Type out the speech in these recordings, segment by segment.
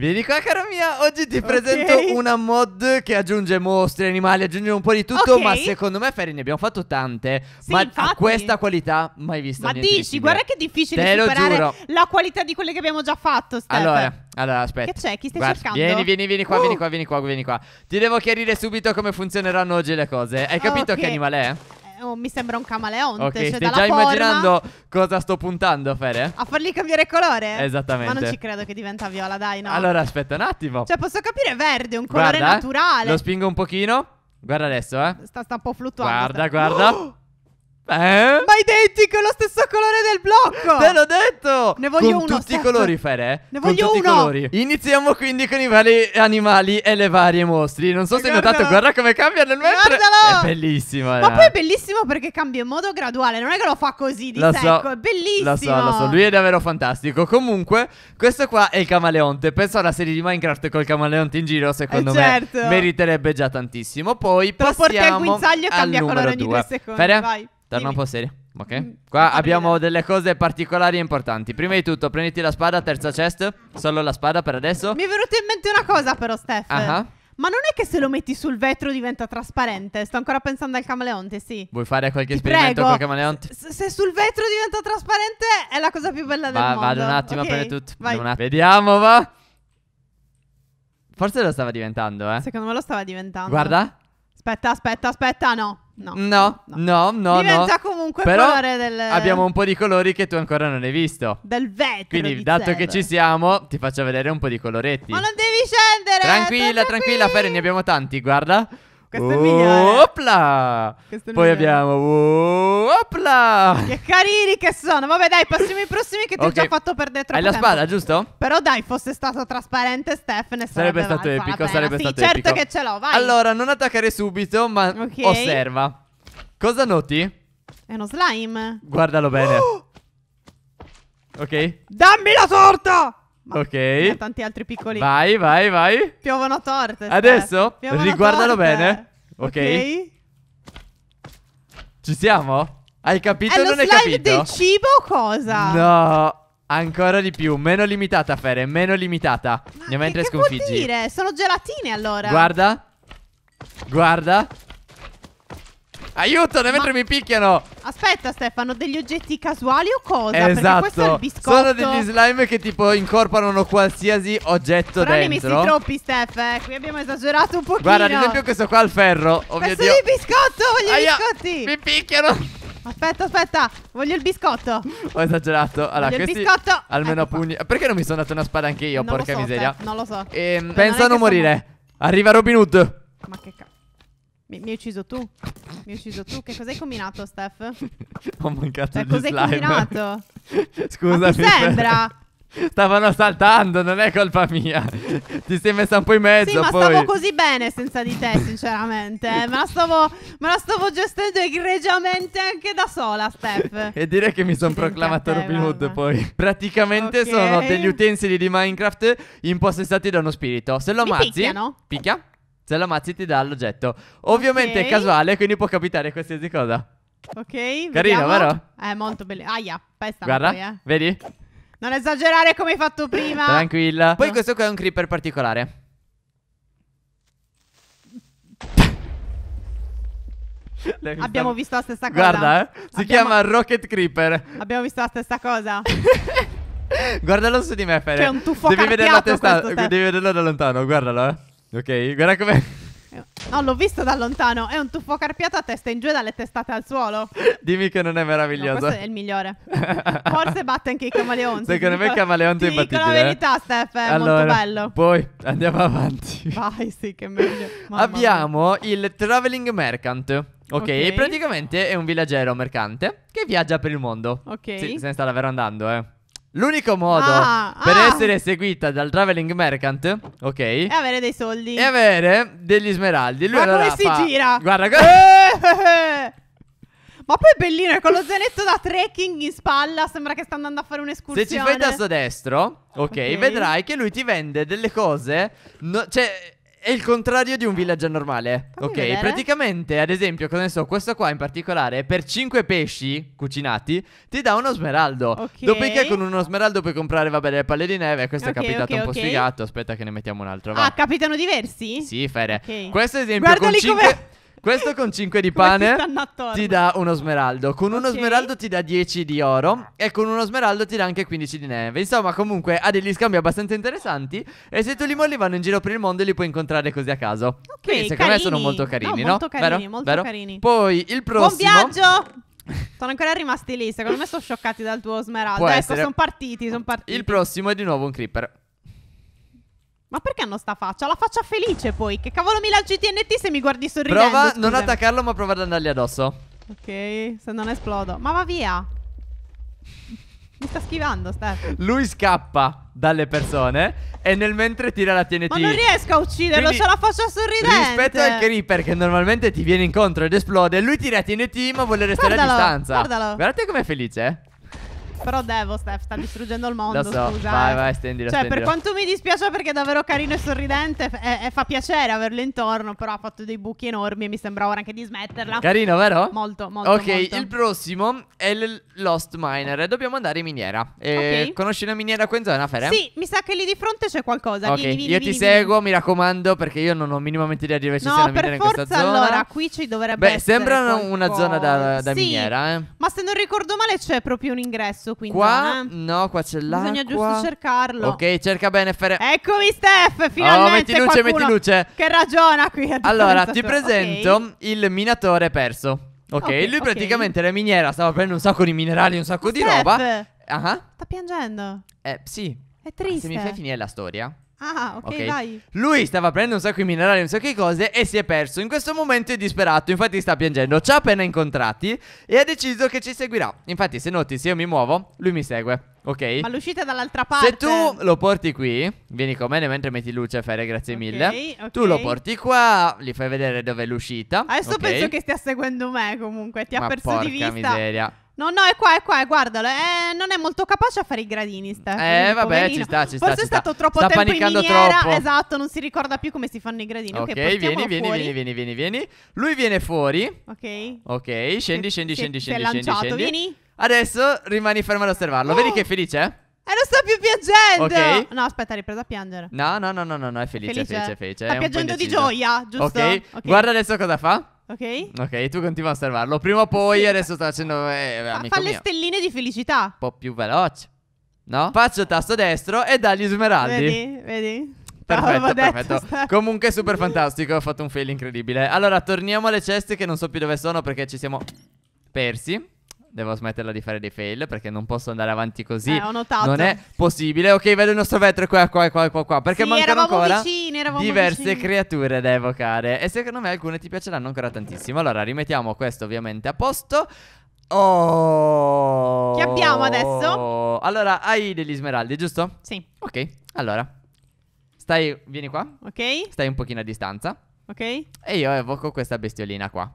Vieni qua, cara mia. Oggi ti okay. presento una mod che aggiunge mostri, animali, aggiunge un po' di tutto. Okay. Ma secondo me, Ferri, ne abbiamo fatto tante. Sì, ma a questa qualità mai vista. Ma dici, guarda che è difficile Te superare la qualità di quelle che abbiamo già fatto. Steph. Allora, allora, aspetta. Che c'è? Chi stai Guarda, cercando? Vieni, vieni, vieni qua, uh. vieni qua, vieni qua, vieni qua. Ti devo chiarire subito come funzioneranno oggi le cose. Hai capito okay. che animale è? Eh, oh, mi sembra un camaleonte. Ok, cioè stai già forma... immaginando cosa sto puntando, Fede? A fargli cambiare colore? Esattamente. Ma non ci credo che diventa viola, dai, no. Allora, aspetta un attimo. Cioè, posso capire verde, un colore Guarda, naturale. Eh? Lo spingo un pochino. Guarda adesso, eh. Sta, sta un po' fluttuando. Guarda, sta... guarda. Oh! Eh? Ma identico, è lo stesso colore del blocco. Te l'ho detto. Ne voglio con uno. Tutti Steph. i colori, Fere. Ne voglio con tutti uno. I colori. Iniziamo quindi con i vari animali e le varie mostri. Non so se Guardalo. hai notato, guarda come cambia nel mezzo. Guardalo. È bellissimo. Eh. Ma eh. poi è bellissimo perché cambia in modo graduale. Non è che lo fa così di lo secco. So. È bellissimo. Lo so, lo so. Lui è davvero fantastico. Comunque, questo qua è il camaleonte. Penso alla serie di Minecraft col camaleonte in giro. Secondo eh, certo. me meriterebbe già tantissimo. Poi Te passiamo. Lo perché il guinzaglio cambia colore ogni due. due secondi. Fere? Vai. Torna un po' serio. Ok. Mm, Qua abbiamo delle cose particolari e importanti. Prima di tutto, prenditi la spada, terza chest. Solo la spada per adesso. Mi è venuta in mente una cosa, però, Steph. Ah. ah. Ma non è che se lo metti sul vetro diventa trasparente? Sto ancora pensando al camaleonte, sì. Vuoi fare qualche Ti esperimento prego. col camaleonte? Se, se sul vetro diventa trasparente è la cosa più bella va, del mondo. Vado un attimo okay, a tutto. Vai. Vediamo, va. Forse lo stava diventando, eh. Secondo me lo stava diventando. Guarda. Aspetta, aspetta, aspetta, no. No, no, no, no. Diventa no. comunque Però colore del. Abbiamo un po' di colori che tu ancora non hai visto. Del vecchio. Quindi, dato zero. che ci siamo, ti faccio vedere un po' di coloretti. Ma non devi scendere. Tranquilla, tranquilla, Ferri, ne abbiamo tanti, guarda. Questo oh, è migliore. Opla! Questo è il Poi migliore. abbiamo opla! Che carini che sono. Vabbè, dai, passiamo ai prossimi che ti okay. ho già fatto perdere troppo Hai la tempo. spada, giusto? Però dai, fosse stato trasparente Steph ne sarebbe, sarebbe stato epico, sarebbe sì, stato certo epico. certo che ce l'ho, vai. Allora, non attaccare subito, ma okay. osserva. Cosa noti? È uno slime. Guardalo bene. Oh! Ok. Dammi la torta! Ok. ok. Tanti altri piccoli. Vai, vai, vai. Piovono torte. Adesso? Piovono riguardalo torte. bene okay. ok. Ci siamo? Hai capito o non hai capito? È del cibo o cosa? No. Ancora di più, meno limitata Fere, meno limitata. Ma Andiamo che, mentre che Vuol dire? Sono gelatine allora. Guarda. Guarda. Aiuto, nel mentre mi picchiano. Aspetta, Stefano, degli oggetti casuali o cosa? Esatto. Sono degli slime che tipo incorporano qualsiasi oggetto Però dentro. Però ne hai messi troppi, Stef. Eh. Qui abbiamo esagerato un pochino. Guarda, ad esempio questo qua al ferro. Ovviamente. Oh, io... di biscotto, voglio Aia, biscotti. Mi picchiano. Aspetta, aspetta, voglio il biscotto. Ho esagerato. Allora, voglio questi il biscotto. Almeno ecco pugni. Perché non mi sono dato una spada anche io? Non porca so, miseria. Steph, non lo so. Ehm, pensa a morire. Sono... Arriva Robin Hood. Ma che cazzo. Mi, hai ucciso tu. Mi hai ucciso tu. Che cos'hai combinato, Steph? Ho mancato cioè, gli cos'hai slime. combinato? Scusa, mi sembra. Stavano saltando, non è colpa mia. Ti sei messa un po' in mezzo. Sì, ma poi. stavo così bene senza di te, sinceramente. Eh, me, la stavo, me, la stavo, gestendo egregiamente anche da sola, Steph. E direi che mi sono proclamato Robin Hood poi. Praticamente okay. sono degli utensili di Minecraft impossessati da uno spirito. Se lo mi ammazzi, picchia, picchia. Zellamazzi ti dà l'oggetto. Ovviamente okay. è casuale, quindi può capitare qualsiasi cosa. Ok, Carino, vero? È eh, molto bello. Aia, pesta Guarda, poi, eh. vedi? Non esagerare come hai fatto prima. Tranquilla. Poi questo qua è un creeper particolare. Abbiamo visto la stessa cosa. Guarda, eh. Si Abbiamo... chiama Rocket Creeper. Abbiamo visto la stessa cosa. guardalo su di me, Fede. C'è un tuffo Devi vederlo a testa. Devi vederlo da lontano, guardalo, eh. Ok, guarda come. No, l'ho visto da lontano. È un tuffo carpiato a testa in giù e dalle testate al suolo. Dimmi che non è meraviglioso. No, questo è il migliore. Forse batte anche i camaleonti. Secondo me il camaleonte è imbattibile. Dico eh. la verità, Steph, è allora, molto bello. Poi andiamo avanti. Vai, sì, che meglio. Mamma Abbiamo mia. il Traveling Merchant. Okay, ok, praticamente è un villaggero mercante che viaggia per il mondo. Ok. Sì, se ne sta davvero andando, eh. L'unico modo ah, per ah. essere seguita dal traveling merchant, ok? È avere dei soldi. E avere degli smeraldi. Lui Ma allora come si fa... gira? Guarda, guarda. Ma poi è bellino, è con lo zainetto da trekking in spalla, sembra che sta andando a fare un'escursione. Se ci fai tasto destro, ok, vedrai che lui ti vende delle cose, no, cioè è il contrario di un villaggio normale. Fammi ok, vedere. praticamente, ad esempio, cosa ne so, questo qua in particolare, per 5 pesci cucinati, ti dà uno smeraldo. Ok. Dopodiché con uno smeraldo puoi comprare, vabbè, le palle di neve. Questo Ok, è capitato ok, un po' ok. sfigato. Aspetta che ne mettiamo un altro, va. Ah, capitano diversi? sì, Fere. Ok. Questo ad esempio Guardali con 5... come- questo con 5 di pane ti dà uno smeraldo. Con okay. uno smeraldo ti dà 10 di oro. E con uno smeraldo ti dà anche 15 di neve. Insomma, comunque ha degli scambi abbastanza interessanti. E se tu li molli, vanno in giro per il mondo e li puoi incontrare così a caso. Ok. Quindi, secondo carini. me sono molto carini, no? Molto no? carini, Vero? molto Vero? carini. Poi il prossimo. Buon viaggio! Sono ancora rimasti lì. Secondo me sono scioccati dal tuo smeraldo. Può ecco, sono partiti, son partiti, Il prossimo è di nuovo un creeper. Ma perché hanno sta faccia? La faccia felice poi. Che cavolo mi lanci TNT se mi guardi sorridendo? Prova scusami. non attaccarlo, ma prova ad andargli addosso. Ok, se non esplodo. Ma va via. Mi sta schivando, Steph. Lui scappa dalle persone e nel mentre tira la TNT. Ma non riesco a ucciderlo, Quindi, c'ho la faccia sorridente. Rispetto al creeper che normalmente ti viene incontro ed esplode, lui tira TNT ma vuole restare guardalo, a distanza. Guardalo. Guardate com'è felice. Però devo, Steph, sta distruggendo il mondo. Lo so, scusa. Vai, eh. vai, stendilo. Cioè, stendilo. per quanto mi dispiace perché è davvero carino e sorridente, e, e fa piacere averlo intorno. Però ha fatto dei buchi enormi e mi sembra ora anche di smetterla. Carino, vero? Molto, molto. Ok, molto. il prossimo è il Lost Miner. dobbiamo andare in miniera. E eh, okay. Conosci una miniera qui in zona, Fere? Sì, mi sa che lì di fronte c'è qualcosa. Ok, vieni, vieni, io vieni, ti seguo, mi raccomando, perché io non ho minimamente idea di dove ci no, sia una miniera forza, in questa zona. Allora, qui ci dovrebbe Beh, essere. Beh, sembra qualcosa. una zona da, da sì, miniera, eh. Ma se non ricordo male, c'è proprio un ingresso questo quintana. Qua, no, qua c'è l'acqua. Bisogna giusto cercarlo. Ok, cerca bene Fere. Eccomi Steph, finalmente Oh, metti luce, metti luce. Che ragiona qui. Allora, ti presento okay. il minatore perso. Ok, okay lui okay. praticamente la miniera stava prendendo un sacco di minerali, un sacco Ma di roba. Uh -huh. Ah? Sta piangendo. Eh, sì. È triste. Ah, se mi fai finire la storia. Ah, ok, vai. Lui stava prendendo un sacco di minerali, un sacco di cose e si è perso. In questo momento è disperato, infatti sta piangendo. Ci ha appena incontrati e ha deciso che ci seguirà. Infatti, se noti, se io mi muovo, lui mi segue. Ok? Ma l'uscita è dall'altra parte. Se tu lo porti qui, vieni con me mentre metti luce Lucifere, grazie okay, mille. Okay. Tu lo porti qua, gli fai vedere dove è l'uscita. Adesso penso che stia seguendo me comunque, ti ha Ma perso di vista. Porca miseria. No, no, è qua, è qua, guardalo. Eh, non è molto capace a fare i gradini, Stefano. Eh, vabbè, poverino. ci sta, ci sta. Forse ci è stato troppo sta tempo panicando in miniera. Troppo. Esatto, non si ricorda più come si fanno i gradini. Ok, okay vieni, vieni, vieni, vieni, vieni, vieni. Lui viene fuori. Ok. Ok, scendi, scendi, si, scendi, si scendi, lanciato, scendi. Vieni. Adesso rimani fermo ad osservarlo. Oh. Vedi che è felice, eh? non sta più piangendo. Okay. No, aspetta, ha ripreso a piangere. No, no, no, no, no, no è felice, felice. È felice, è felice. Sta piacendo di gioia, giusto? ok, guarda adesso cosa fa. Ok? Ok, tu continua a osservarlo. Prima o poi, sì. adesso sta facendo. Eh, eh fa, fa le stelline di felicità. Un po' più veloce. No? Faccio tasto destro e dagli smeraldi. Vedi, vedi. Perfetto, no, perfetto. Detto, Comunque, super fantastico. Ho fatto un fail incredibile. Allora, torniamo alle ceste che non so più dove sono perché ci siamo persi devo smetterla di fare dei fail perché non posso andare avanti così. Eh, ho notato. Non è possibile. Ok, vedo il nostro vetro qua, qua, qua, qua, qua. Perché sì, mancano ancora vicini, diverse vicini. creature da evocare. E secondo me alcune ti piaceranno ancora tantissimo. Allora, rimettiamo questo ovviamente a posto. Oh. Che abbiamo adesso? Allora, hai degli smeraldi, giusto? Sì. Ok, allora. Stai, vieni qua. Ok. Stai un pochino a distanza. Ok. E io evoco questa bestiolina qua.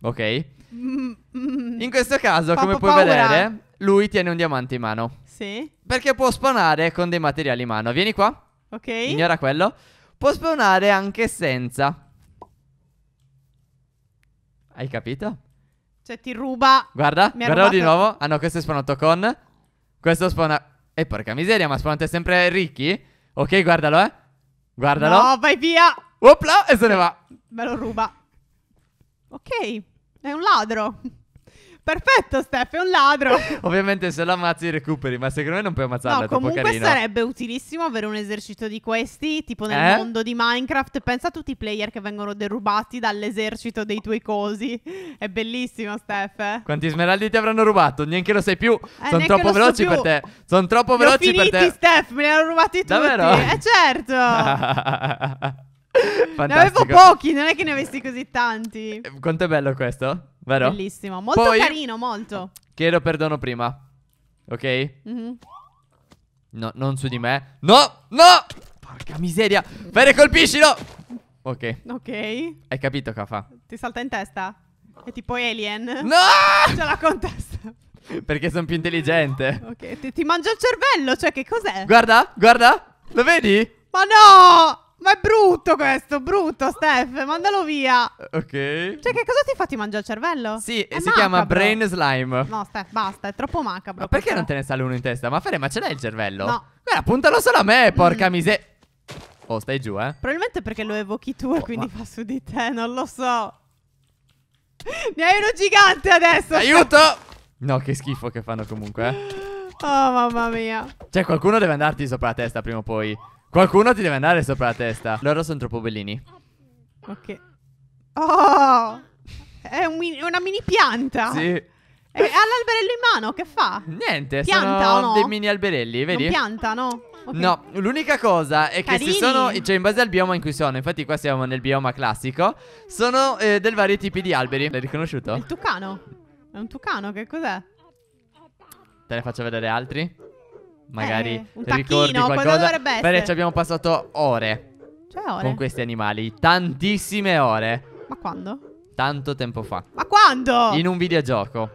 Ok? Mm-hmm. In questo caso, come puoi vedere, lui tiene un diamante in mano. Sì. Perché può spawnare con dei materiali in mano. Vieni qua. Ok. Ignora quello. Può spawnare anche senza. Hai capito? Cioè, ti ruba. Guarda, guardalo di nuovo. Ah no, questo è spawnato con. Questo spawna. E eh, porca miseria, ma spawnate sempre ricchi? Ok, guardalo, eh. Guardalo. No, vai via. Opla, e se ne va. Me lo ruba. Ok. È un ladro. Perfetto, Steph, è un ladro. Ovviamente se lo ammazzi recuperi, ma secondo me non puoi ammazzarlo. No, comunque carino. sarebbe utilissimo avere un esercito di questi, tipo nel eh? mondo di Minecraft. Pensa a tutti i player che vengono derubati dall'esercito dei tuoi cosi. È bellissimo, Steph. Eh. Quanti smeraldi ti avranno rubato? Neanche lo sai più. Eh, Sono troppo veloci so per te. Sono troppo veloci finiti, per te. Steph, me li hanno rubati tutti. Davvero? Eh certo. Fantastico. Ne avevo pochi, non è che ne avessi così tanti. Eh, quanto è bello questo, vero? Bellissimo, molto Poi, carino, molto. Chiedo perdono prima, ok? Mm -hmm. No, non su di me. No, no! Porca miseria! Bene, colpiscilo! Ok. Ok. Hai capito cosa fa? Ti salta in testa? È tipo alien. No! Ce la contesta. Perché sono più intelligente. Ok, ti, ti mangio il cervello, cioè che cos'è? Guarda, guarda, lo vedi? Ma no! Ma è brutto questo, brutto Steph, mandalo via. Ok. Cioè, che cosa ti fa ti mangiare il cervello? Sì, è si macabro. chiama brain slime. No, Steph, basta, è troppo macabro. Ma perché non te ne sale uno in testa? Ma fare, ma ce l'hai il cervello? No. Guarda, puntalo solo a me, porca mm. miseria. Oh, stai giù, eh. Probabilmente perché lo evochi tu e oh, quindi ma... fa su di te, non lo so. ne hai uno gigante adesso. Aiuto! No, che schifo che fanno comunque, eh. Oh, mamma mia. Cioè, qualcuno deve andarti sopra la testa prima o poi. Qualcuno ti deve andare sopra la testa. Loro sono troppo bellini. Ok. Oh! È un mini, una mini pianta. Sì. ha l'alberello in mano, che fa? Niente, pianta sono no? dei mini alberelli, vedi? Non pianta, no? Okay. No, l'unica cosa è Carini. che si sono, cioè in base al bioma in cui sono, infatti qua siamo nel bioma classico, sono eh, del vari tipi di alberi. L'hai riconosciuto? È il tucano. È un tucano, che cos'è? Te ne faccio vedere altri? magari eh, un tacchino, ricordi qualcosa. Perché ci abbiamo passato ore. Cioè ore? Con questi animali. Tantissime ore. Ma quando? Tanto tempo fa. Ma quando? In un videogioco.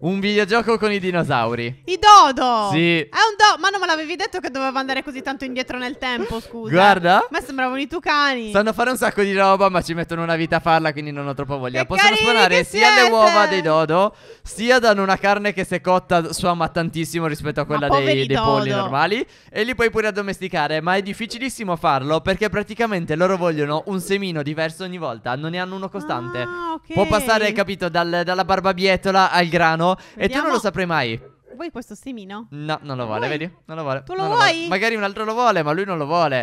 Un videogioco con i dinosauri. I dodo! Sì. È eh, ricordo, ma non me l'avevi detto che dovevo andare così tanto indietro nel tempo, scusa. Guarda. Ma sembravano i tucani. Sanno a fare un sacco di roba, ma ci mettono una vita a farla, quindi non ho troppo voglia. Che Possono suonare sia le uova dei dodo, sia danno una carne che se cotta suama tantissimo rispetto a quella dei, dei polli normali. E li puoi pure addomesticare, ma è difficilissimo farlo perché praticamente loro vogliono un semino diverso ogni volta, non ne hanno uno costante. Ah, okay. Può passare, capito, dal, dalla barbabietola al grano Vediamo. e tu non lo saprai mai. Vuoi questo semino? No, non lo vuole, vuoi? vedi? Non lo vuole. Tu lo non vuoi? Lo vuole. Magari un altro lo vuole, ma lui non lo vuole.